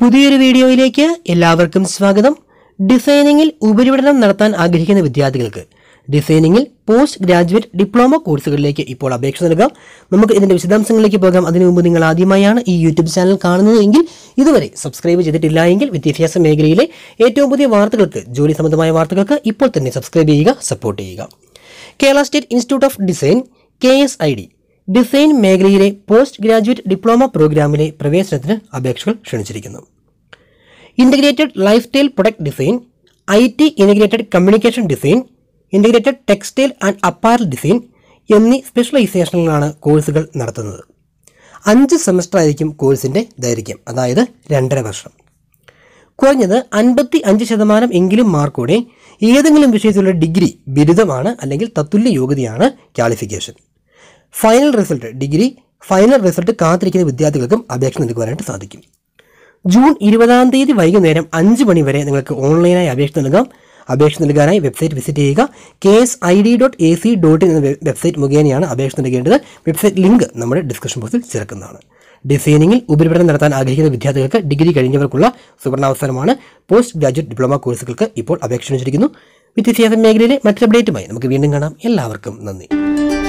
പുതിയൊരു വീഡിയോയിലേക്ക് എല്ലാവർക്കും സ്വാഗതം ഡിസൈനിങ്ങിൽ ഉപരിപഠനം നടത്താൻ ആഗ്രഹിക്കുന്ന വിദ്യാർത്ഥികൾക്ക് ഡിസൈനിങ്ങിൽ പോസ്റ്റ് ഗ്രാജുവേറ്റ് ഡിപ്ലോമ കോഴ്സുകളിലേക്ക് ഇപ്പോൾ അപേക്ഷ നൽകാം നമുക്ക് ഇതിന്റെ വിശദാംശങ്ങളിലേക്ക് പോകാം അതിനു മുമ്പ് നിങ്ങൾ ആദ്യമായാണ് ഈ യൂട്യൂബ് ചാനൽ കാണുന്നത് എങ്കിൽ ഇതുവരെ സബ്സ്ക്രൈബ് ചെയ്തിട്ടില്ല എങ്കിൽ വിദ്യാഭ്യാസ മേഖലയിലെ ഏറ്റവും പുതിയ വാർത്തകൾക്ക് ജോലി സംബന്ധമായ വാർത്തകൾക്ക് ഇപ്പോൾ തന്നെ സബ്സ്ക്രൈബ് ചെയ്യുക സപ്പോർട്ട് ചെയ്യുക Kerala state institute of design K S I D design മേഖലയിലെ പോസ്റ്റ് ഗ്രാജുവേറ്റ് ഡിപ്ലോമ പ്രോഗ്രാമിലെ പ്രവേശനത്തിന് അപേക്ഷകൾ ക്ഷണിച്ചിരിക്കുന്നു integrated lifestyle product design I T integrated communication design integrated textile and apparel design എന്നീ സ്പെഷ്യലൈസേഷനിലാണ് കോഴ്സുകൾ നടത്തുന്നത് അഞ്ച് സെമസ്റ്റർ ആയിരിക്കും കോഴ്സിൻ്റെ ദൈർഘ്യം അതായത് രണ്ടര വർഷം കുറഞ്ഞത് അൻപത്തി അഞ്ച് ശതമാനം എങ്കിലും മാർക്കോടെ ഏതെങ്കിലും വിഷയത്തിലുള്ള ഡിഗ്രി ബിരുദമാണ് അല്ലെങ്കിൽ തത്തുല്യ യോഗ്യതയാണ് qualification final result degree final result കാത്തിരിക്കുന്ന വിദ്യാർത്ഥികൾക്കും അപേക്ഷ നൽകുവാനായിട്ട് സാധിക്കും ജൂൺ ഇരുപതാം തീയതി വൈകുന്നേരം അഞ്ച് മണി വരെ നിങ്ങൾക്ക് ഓൺലൈനായി അപേക്ഷ നൽകാം അപേക്ഷ നൽകാനായി വെബ്സൈറ്റ് വിസിറ്റ് ചെയ്യുക K S I D dot A C dot in എന്ന വെബ്സൈറ്റ് മുഖേനയാണ് അപേക്ഷ നൽകേണ്ടത് വെബ്സൈറ്റ് ലിങ്ക് നമ്മുടെ ഡിസ്ക്രിപ്ഷൻ ബോക്സിൽ ചേർക്കുന്നതാണ് ഡിസൈനിങ്ങിൽ ഉപരിപഠനം നടത്താൻ ആഗ്രഹിക്കുന്ന വിദ്യാർത്ഥികൾക്ക് ഡിഗ്രി കഴിഞ്ഞവർക്കുള്ള സുവർണാവസരമാണ് പോസ്റ്റ് ഗ്രാജുവേറ്റ് ഡിപ്ലോമ കോഴ്സുകൾക്ക് ഇപ്പോൾ അപേക്ഷ ക്ഷണിച്ചിരിക്കുന്നു വിദ്യാഭ്യാസ മേഖലയിലെ മറ്റൊരു അപ്ഡേറ്റുമായി നമുക്ക് വീണ്ടും കാണാം എല്ലാവർക്കും നന്ദി